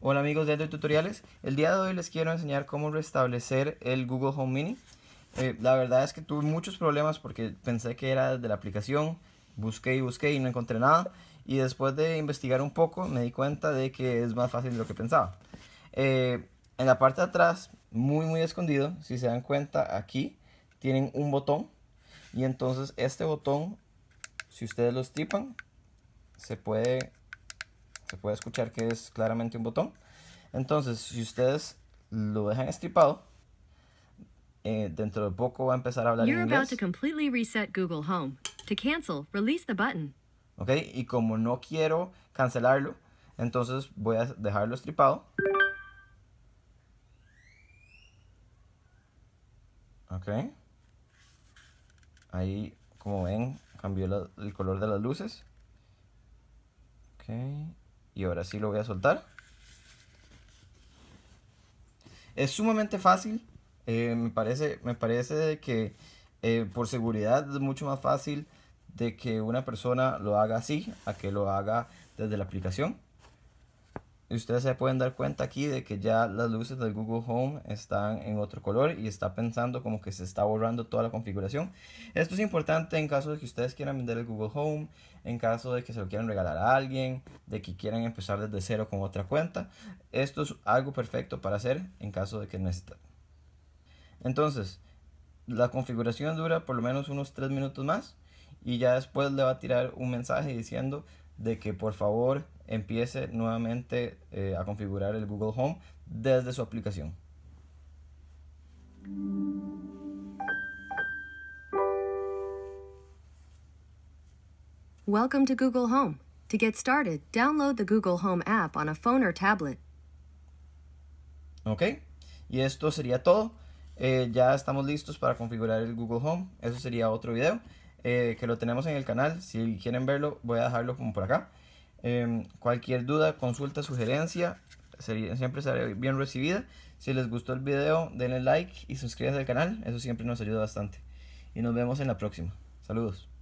Hola amigos de Android Tutoriales, el día de hoy les quiero enseñar cómo restablecer el Google Home Mini. Eh, la verdad es que tuve muchos problemas porque pensé que era de la aplicación, busqué y busqué y no encontré nada y después de investigar un poco me di cuenta de que es más fácil de lo que pensaba. Eh, en la parte de atrás, muy muy escondido, si se dan cuenta aquí tienen un botón y entonces este botón, si ustedes lo estipan, se puede se puede escuchar que es claramente un botón. Entonces, si ustedes lo dejan estripado, eh, dentro de poco va a empezar a hablar You're About reset Google Home. cancel, release button. Ok, y como no quiero cancelarlo, entonces voy a dejarlo estripado. Ok. Ahí, como ven, cambió el color de las luces. Y ahora sí lo voy a soltar. Es sumamente fácil. Eh, me, parece, me parece que eh, por seguridad es mucho más fácil de que una persona lo haga así a que lo haga desde la aplicación ustedes se pueden dar cuenta aquí de que ya las luces del Google Home están en otro color y está pensando como que se está borrando toda la configuración. Esto es importante en caso de que ustedes quieran vender el Google Home, en caso de que se lo quieran regalar a alguien, de que quieran empezar desde cero con otra cuenta. Esto es algo perfecto para hacer en caso de que necesiten. Entonces, la configuración dura por lo menos unos 3 minutos más y ya después le va a tirar un mensaje diciendo de que por favor empiece nuevamente eh, a configurar el Google Home desde su aplicación. Welcome to Google Home. To get started, download the Google Home app on a phone or tablet. Ok, y esto sería todo. Eh, ya estamos listos para configurar el Google Home. Eso sería otro video. Eh, que lo tenemos en el canal. Si quieren verlo, voy a dejarlo como por acá. Em, cualquier duda, consulta, sugerencia, siempre será bien recibida. Si les gustó el video, denle like y suscríbanse al canal. Eso siempre nos ayuda bastante. Y nos vemos en la próxima. Saludos.